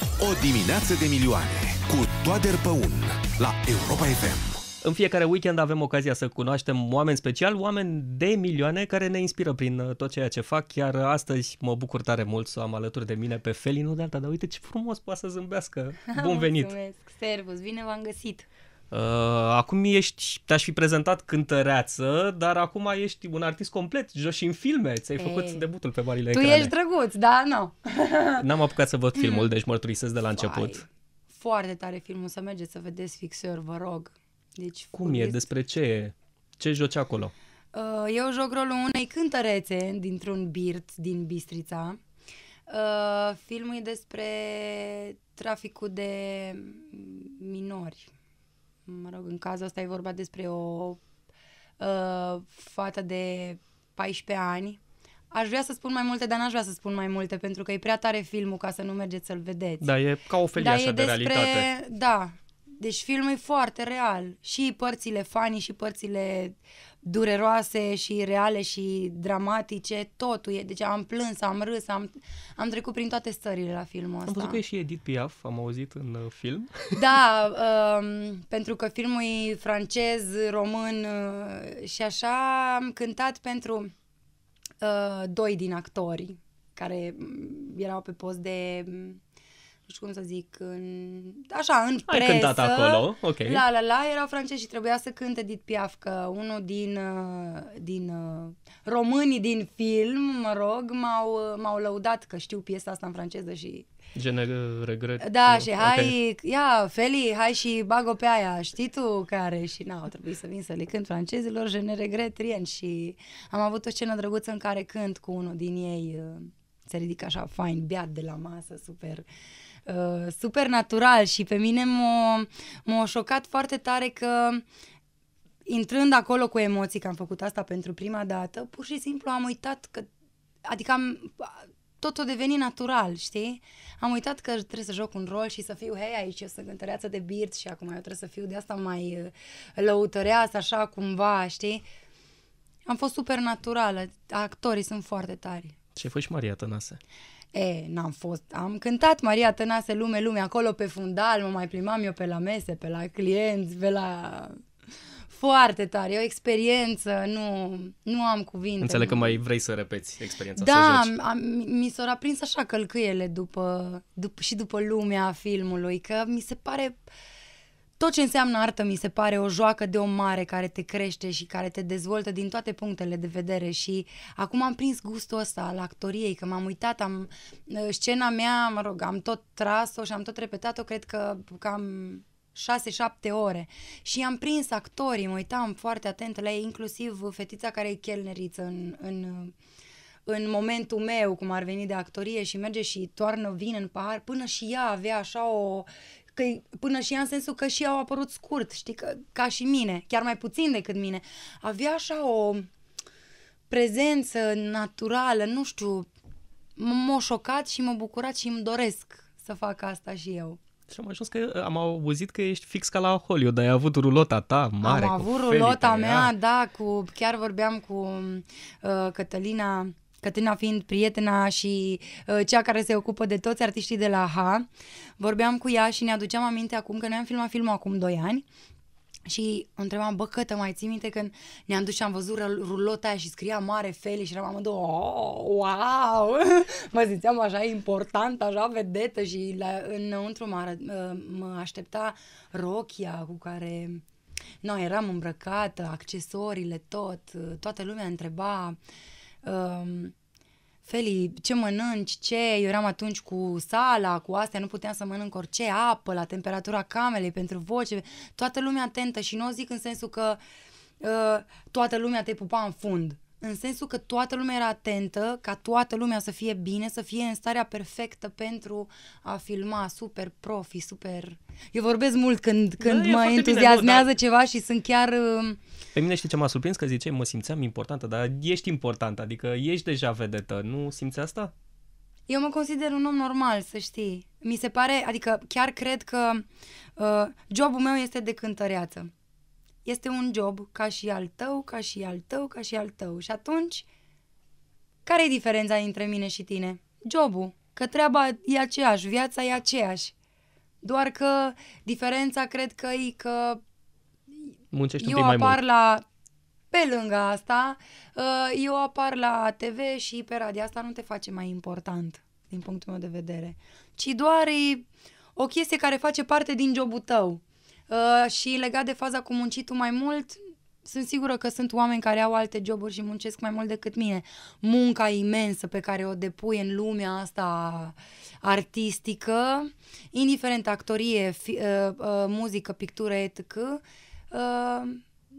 O dimineață de milioane cu Toader Păun la Europa FM. În fiecare weekend avem ocazia să cunoaștem oameni special, oameni de milioane care ne inspiră prin uh, tot ceea ce fac. Iar astăzi mă bucur tare mult să am alături de mine pe Felinu Delta, dar uite ce frumos poate să zâmbească. Bun venit! Mulțumesc! Servus! Bine v-am găsit! Uh, acum ești, te-aș fi prezentat cântăreață, dar acum ești un artist complet, joci și în filme, ți-ai Ei, făcut debutul pe marile tu ecrane. Tu ești drăguț, da, nu. No. N-am apucat să văd filmul, mm. deci mărturisesc de la început. foarte tare filmul, să mergeți să vedeți fixer vă rog. Deci, Cum e? e? Despre ce e? Ce joci acolo? Uh, eu joc rolul unei cântărețe dintr-un birt din Bistrița. Uh, filmul e despre traficul de minori mă rog, în cazul ăsta e vorba despre o uh, fată de 14 ani. Aș vrea să spun mai multe, dar n-aș vrea să spun mai multe, pentru că e prea tare filmul ca să nu mergeți să-l vedeți. Da, e ca o felie da, așa de despre, realitate. Da, deci filmul e foarte real. Și părțile fani și părțile dureroase și reale și dramatice, totul e. Deci am plâns, am râs, am, am trecut prin toate stările la filmul ăsta. Am văzut că e și Edith Piaf, am auzit în uh, film. Da, um, pentru că filmul e francez, român uh, și așa am cântat pentru uh, doi din actori, care mm, erau pe post de mm, nu știu cum să zic, în, așa, în Ai presă. Ai cântat acolo, ok. La, la, la, erau francezi și trebuia să cânte Edith Piaf, că unul din, uh, din uh, românii din film, mă rog, m-au, uh, m-au lăudat că știu piesa asta în franceză și... Gene regret. Da, și hai, okay. ia, Feli, hai și bag-o pe aia, știi tu care? Și n-au trebuit să vin să le cânt francezilor, je regret rien. Și am avut o scenă drăguță în care cânt cu unul din ei, se ridică așa fain, beat de la masă, super, uh, super natural și pe mine m-a, m-a șocat foarte tare că intrând acolo cu emoții, că am făcut asta pentru prima dată, pur și simplu am uitat că, adică am, tot o deveni natural, știi? Am uitat că trebuie să joc un rol și să fiu, hei, aici eu sunt cântăreață de birt și acum eu trebuie să fiu de asta mai uh, lăutăreasă, așa cumva, știi? Am fost super naturală, actorii sunt foarte tari. Și ai fost și Maria Tănase. E, n-am fost. Am cântat Maria Tănase lume, lume, acolo pe fundal, mă mai plimam eu pe la mese, pe la clienți, pe la... Foarte tare, e o experiență, nu, nu am cuvinte. Înțeleg că mai vrei să repeți experiența, da, să joci. Da, mi s-au aprins așa călcâiele după, după, și după lumea filmului, că mi se pare... Tot ce înseamnă artă mi se pare o joacă de o mare care te crește și care te dezvoltă din toate punctele de vedere și acum am prins gustul ăsta al actoriei, că m-am uitat, am ă, scena mea, mă rog, am tot tras-o și am tot repetat-o, cred că cam 6-7 ore și am prins actorii, mă uitam foarte atent la ei, inclusiv fetița care e chelneriță în, în, în momentul meu, cum ar veni de actorie și merge și toarnă vin în pahar, până și ea avea așa o că până și ea în sensul că și au apărut scurt, știi, că, ca și mine, chiar mai puțin decât mine. Avea așa o prezență naturală, nu știu, m-a șocat și m-a bucurat și îmi doresc să fac asta și eu. Și am ajuns că uh, am auzit că ești fix ca la Hollywood, ai avut rulota ta mare. Am avut rulota mea, ea. da, cu chiar vorbeam cu uh, Cătălina Cătâna fiind prietena și uh, cea care se ocupă de toți artiștii de la H, vorbeam cu ea și ne aduceam aminte acum că noi am filmat filmul acum 2 ani și o întrebam, bă, cătă, mai ții minte când ne-am dus și am văzut rulota aia și scria mare Feli și eram amândouă, oh, wow! mă simțeam așa important, așa vedetă și la, înăuntru mă, arăt, mă aștepta rochia cu care noi eram îmbrăcată, accesoriile, tot. Toată lumea întreba um, Feli, ce mănânci, ce? Eu eram atunci cu sala, cu astea, nu puteam să mănânc orice, apă, la temperatura camerei, pentru voce, toată lumea atentă și nu o zic în sensul că uh, toată lumea te pupa în fund în sensul că toată lumea era atentă, ca toată lumea să fie bine, să fie în starea perfectă pentru a filma super profi, super... Eu vorbesc mult când, da, când da, mă entuziasmează bine, nu, dar... ceva și sunt chiar... Uh, Pe mine știi ce m-a surprins? Că ziceai, mă simțeam importantă, dar ești importantă, adică ești deja vedetă, nu simți asta? Eu mă consider un om normal, să știi. Mi se pare, adică chiar cred că uh, jobul meu este de cântăreață este un job ca și al tău, ca și al tău, ca și al tău. Și atunci, care e diferența dintre mine și tine? Jobul. Că treaba e aceeași, viața e aceeași. Doar că diferența cred că e că Muncești eu un pic mai apar mult. la pe lângă asta, ă, eu apar la TV și pe radio. Asta nu te face mai important, din punctul meu de vedere. Ci doar e o chestie care face parte din jobul tău. Uh, și legat de faza cu muncitul mai mult, sunt sigură că sunt oameni care au alte joburi și muncesc mai mult decât mine. Munca imensă pe care o depui în lumea asta artistică, indiferent actorie, fi, uh, uh, muzică, pictură, etc., uh,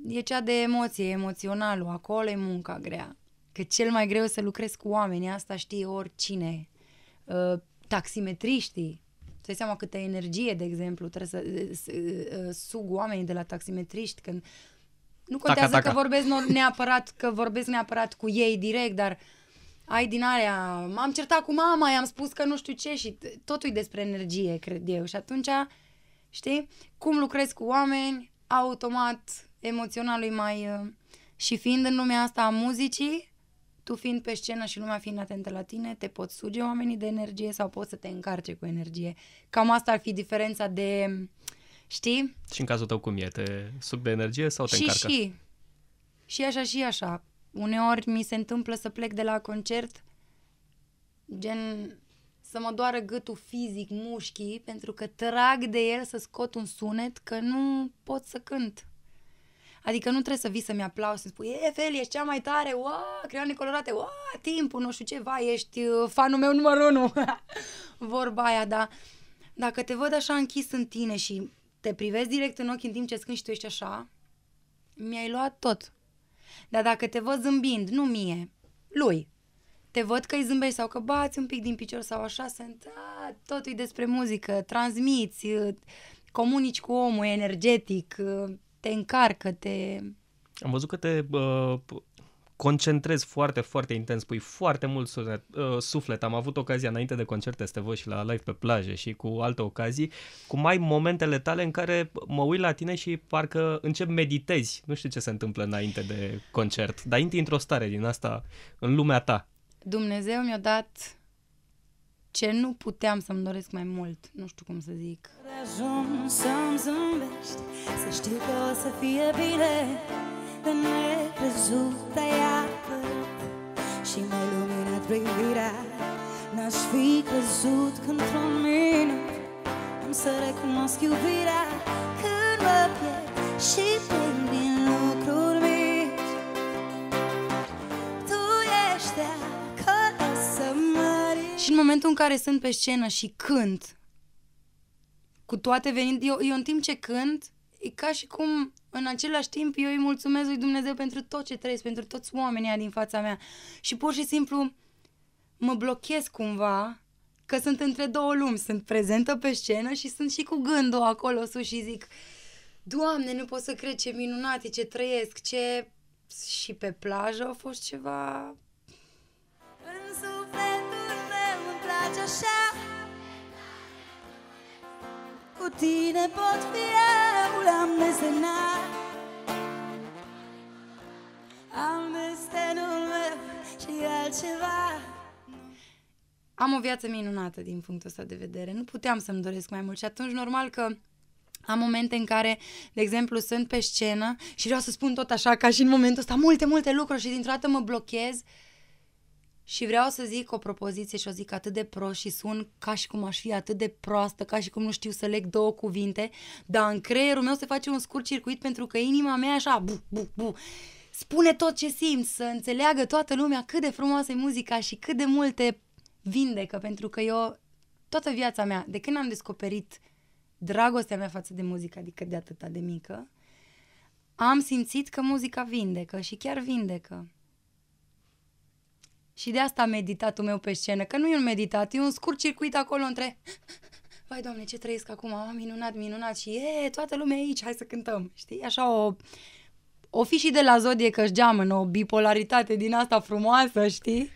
e cea de emoție, emoționalul. Acolo e munca grea. Că cel mai greu să lucrezi cu oameni, asta știe oricine. Uh, taximetriștii, ai seama câtă energie, de exemplu, trebuie să, uh, sug oamenii de la taximetriști când nu contează taca, taca. că vorbesc neapărat, că vorbesc neapărat cu ei direct, dar ai din area, m-am certat cu mama, i-am spus că nu știu ce și totul e despre energie, cred eu. Și atunci, știi, cum lucrezi cu oameni, automat, emoționalul mai... Uh, și fiind în lumea asta a muzicii, tu fiind pe scenă și lumea fiind atentă la tine, te pot suge oamenii de energie sau poți să te încarce cu energie. Cam asta ar fi diferența de, știi? Și în cazul tău cum e? Te sub de energie sau te și, încarcă? Și, și așa și așa. Uneori mi se întâmplă să plec de la concert gen să mă doară gâtul fizic, mușchii, pentru că trag de el să scot un sunet că nu pot să cânt. Adică nu trebuie să vii să-mi aplauzi, să spui, e, Fel, ești cea mai tare, ua, creioane colorate, ua, timpul, nu știu ce, vai, ești uh, fanul meu numărul unu. Vorba aia, da. dacă te văd așa închis în tine și te privezi direct în ochi în timp ce scândi și tu ești așa, mi-ai luat tot. Dar dacă te văd zâmbind, nu mie, lui, te văd că îi zâmbești sau că bați un pic din picior sau așa, sunt, a, totul e despre muzică, transmiți, uh, comunici cu omul energetic, uh, te încarcă, te... Am văzut că te uh, concentrezi foarte, foarte intens, pui foarte mult suflet, uh, suflet. Am avut ocazia înainte de concerte să te văd și la live pe plajă și cu alte ocazii, cu mai momentele tale în care mă uit la tine și parcă încep meditezi. Nu știu ce se întâmplă înainte de concert, dar intri într-o stare din asta în lumea ta. Dumnezeu mi-a dat ce nu puteam să-mi doresc mai mult, nu știu cum să zic. să-mi zâmbești, să știu că o să fie bine, de necrezut ai și mai luminat privirea. N-aș fi crezut că într-un minut am să recunosc iubirea când mă pierd și pe mine. Și în momentul în care sunt pe scenă și cânt, cu toate venind, eu, eu în timp ce cânt, e ca și cum în același timp eu îi mulțumesc lui Dumnezeu pentru tot ce trăiesc, pentru toți oamenii din fața mea. Și pur și simplu mă blochez cumva că sunt între două lumi, sunt prezentă pe scenă și sunt și cu gândul acolo sus și zic Doamne, nu pot să cred ce minunat e, ce trăiesc, ce... Și pe plajă a fost ceva faci așa Cu tine pot fi eu, l-am desenat Am destinul meu și altceva am o viață minunată din punctul ăsta de vedere. Nu puteam să-mi doresc mai mult și atunci normal că am momente în care, de exemplu, sunt pe scenă și vreau să spun tot așa, ca și în momentul ăsta, multe, multe lucruri și dintr-o dată mă blochez și vreau să zic o propoziție și o zic atât de prost și sun ca și cum aș fi atât de proastă, ca și cum nu știu să leg două cuvinte, dar în creierul meu se face un scurt circuit pentru că inima mea așa, bu, bu, bu. Spune tot ce simt, să înțeleagă toată lumea cât de frumoasă e muzica și cât de multe vindecă, pentru că eu toată viața mea, de când am descoperit dragostea mea față de muzică, adică de atâta de mică, am simțit că muzica vindecă și chiar vindecă. Și de asta meditatul meu pe scenă, că nu e un meditat, e un scurt circuit acolo între... Vai, doamne, ce trăiesc acum, am minunat, minunat și e, toată lumea e aici, hai să cântăm. Știi, așa o... O fi și de la zodie că își geamă, o bipolaritate din asta frumoasă, știi?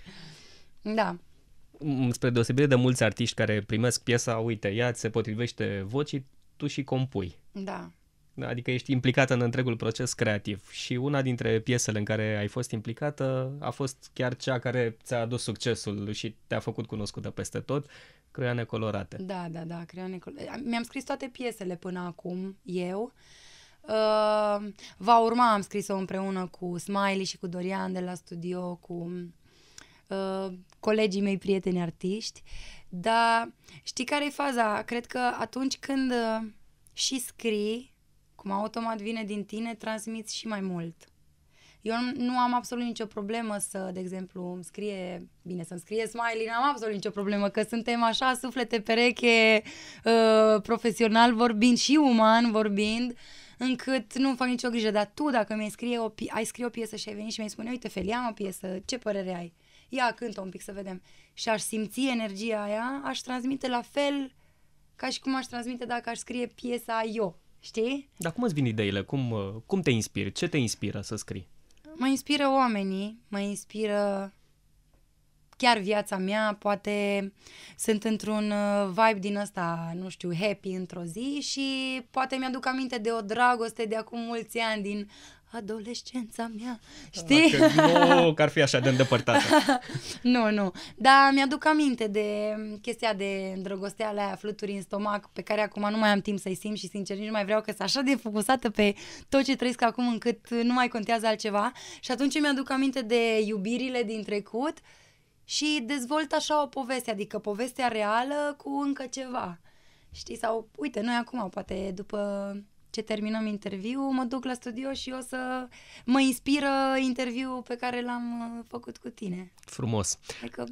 Da mm, spre deosebire de mulți artiști care primesc piesa, uite, ea se potrivește vocii, tu și compui. Da adică ești implicată în întregul proces creativ și una dintre piesele în care ai fost implicată a fost chiar cea care ți-a adus succesul și te-a făcut cunoscută peste tot, Creioane Colorate. Da, da, da, Creioane Colorate. Mi-am scris toate piesele până acum, eu. Uh, va urma, am scris-o împreună cu Smiley și cu Dorian de la studio, cu uh, colegii mei prieteni artiști, dar știi care e faza? Cred că atunci când uh, și scrii, acum automat vine din tine, transmiți și mai mult. Eu nu am absolut nicio problemă să, de exemplu, îmi scrie, bine să-mi scrie smiley, n-am absolut nicio problemă, că suntem așa suflete pereche, uh, profesional vorbind și uman vorbind, încât nu fac nicio grijă, dar tu dacă mi-ai scrie o, ai scrie o piesă și ai venit și mi-ai spune, uite Felia, am o piesă, ce părere ai? Ia, cântă un pic să vedem. Și aș simți energia aia, aș transmite la fel ca și cum aș transmite dacă aș scrie piesa eu. Știi? Dar cum îți vin ideile? Cum, uh, cum te inspiri? Ce te inspiră să scrii? Mă inspiră oamenii, mă inspiră chiar viața mea, poate sunt într-un uh, vibe din ăsta, nu știu, happy într-o zi și poate mi-aduc aminte de o dragoste de acum mulți ani din adolescența mea, știi? nu, că ar fi așa de îndepărtată. nu, nu, dar mi-aduc aminte de chestia de îndrăgosteală aia, fluturi în stomac, pe care acum nu mai am timp să-i simt și sincer nici nu mai vreau că sunt așa de focusată pe tot ce trăiesc acum încât nu mai contează altceva și atunci mi-aduc aminte de iubirile din trecut și dezvolt așa o poveste, adică povestea reală cu încă ceva. Știi, sau uite, noi acum, poate după ce terminăm interviu, mă duc la studio și o să mă inspiră interviul pe care l-am uh, făcut cu tine. Frumos. Adică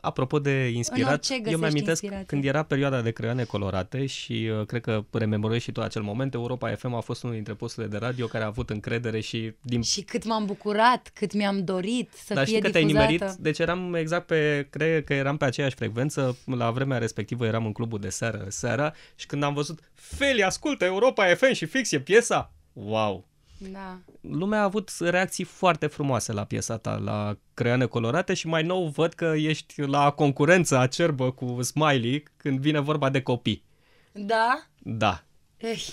apropo de inspirat, eu mi amintesc inspirație. când era perioada de creioane colorate și uh, cred că rememorezi și tu acel moment, Europa FM a fost unul dintre posturile de radio care a avut încredere și din... Și cât m-am bucurat, cât mi-am dorit să Dar fie Dar și că te-ai Deci eram exact pe, cred că eram pe aceeași frecvență, la vremea respectivă eram în clubul de seară, seara și când am văzut, Feli, ascultă Europa FM și fix e piesa, wow! Da. Lumea a avut reacții foarte frumoase la piesa ta, la Creane Colorate și mai nou văd că ești la concurență acerbă cu Smiley când vine vorba de copii. Da? Da.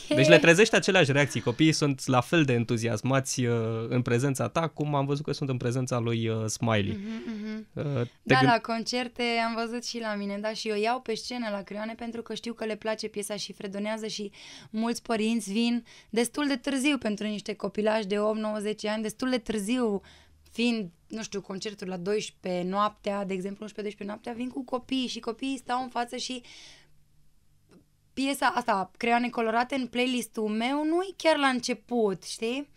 Deci le trezești aceleași reacții. Copiii sunt la fel de entuziasmați uh, în prezența ta cum am văzut că sunt în prezența lui uh, Smiley. Uh-huh, uh-huh. Uh, da, gând... la concerte am văzut și la mine, da, și eu iau pe scenă la creioane pentru că știu că le place piesa și fredonează și mulți părinți vin destul de târziu pentru niște copilași de 8 90 ani, destul de târziu fiind, nu știu, concertul la 12 noaptea, de exemplu, 11-12 noaptea, vin cu copiii și copiii stau în față și piesa asta, creioane colorate, în playlistul meu nu-i chiar la început, știi?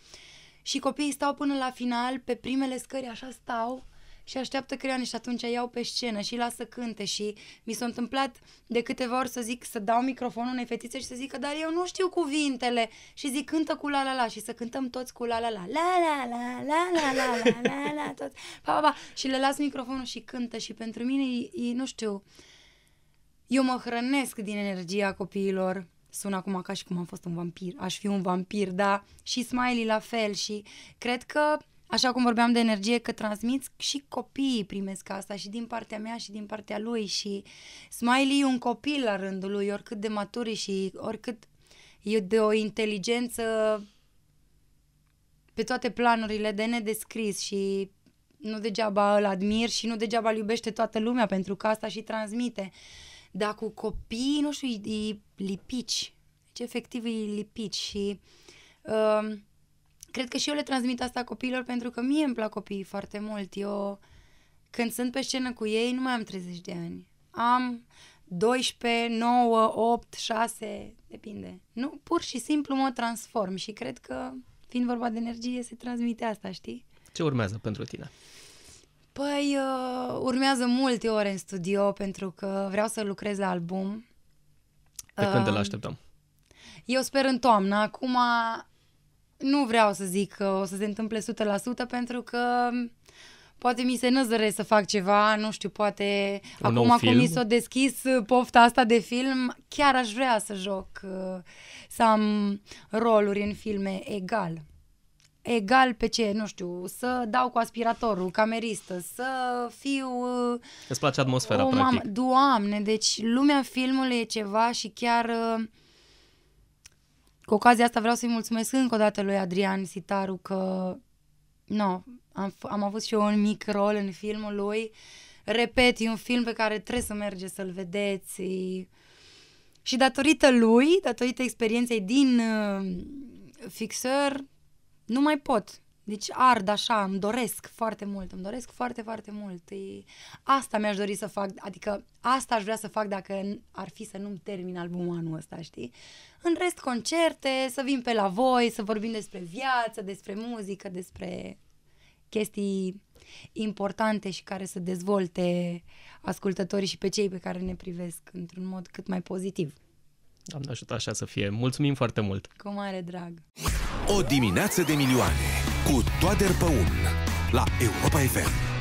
Și copiii stau până la final, pe primele scări așa stau și așteaptă creioane și atunci iau pe scenă și lasă cânte și mi s-a întâmplat de câteva ori să zic, să dau microfonul unei fetițe și să zică, dar eu nu știu cuvintele și zic, cântă cu la la la și să cântăm toți cu la la la, la la la, la la la, la la la, toți, pa, pa, pa, și le las microfonul și cântă și pentru mine e, e nu știu, eu mă hrănesc din energia copiilor. Sună acum ca și cum am fost un vampir. Aș fi un vampir, da. Și Smiley la fel și cred că Așa cum vorbeam de energie, că transmiți și copiii primesc asta și din partea mea și din partea lui și Smiley e un copil la rândul lui, oricât de maturi și oricât e de o inteligență pe toate planurile de nedescris și nu degeaba îl admir și nu degeaba îl iubește toată lumea pentru că asta și transmite dar cu copiii, nu știu, îi lipici. Deci, efectiv, îi lipici și... Uh, cred că și eu le transmit asta copiilor pentru că mie îmi plac copiii foarte mult. Eu, când sunt pe scenă cu ei, nu mai am 30 de ani. Am 12, 9, 8, 6, depinde. Nu, pur și simplu mă transform și cred că, fiind vorba de energie, se transmite asta, știi? Ce urmează pentru tine? Păi, uh, urmează multe ore în studio pentru că vreau să lucrez la album. Pe când te îl um, așteptăm? Eu sper în toamnă. Acum nu vreau să zic că o să se întâmple 100% pentru că poate mi se năzăre să fac ceva, nu știu, poate Un acum cum mi s-a deschis pofta asta de film, chiar aș vrea să joc, uh, să am roluri în filme egal egal pe ce, nu știu, să dau cu aspiratorul, cameristă, să fiu... Uh, Îți place atmosfera, practic. Mamă. Doamne, deci lumea filmului e ceva și chiar... Uh, cu ocazia asta vreau să-i mulțumesc încă o dată lui Adrian Sitaru că no, am, am avut și eu un mic rol în filmul lui. Repet, e un film pe care trebuie să merge să-l vedeți. Și datorită lui, datorită experienței din uh, fixer, nu mai pot. Deci ard așa, îmi doresc foarte mult, îmi doresc foarte, foarte mult. E... Asta mi-aș dori să fac, adică asta aș vrea să fac dacă ar fi să nu-mi termin albumul anul ăsta, știi? În rest, concerte, să vin pe la voi, să vorbim despre viață, despre muzică, despre chestii importante și care să dezvolte ascultătorii și pe cei pe care ne privesc într-un mod cât mai pozitiv. Doamne ajută așa să fie. Mulțumim foarte mult! Cu mare drag! O dimineață de milioane cu Toader Păun la Europa FM.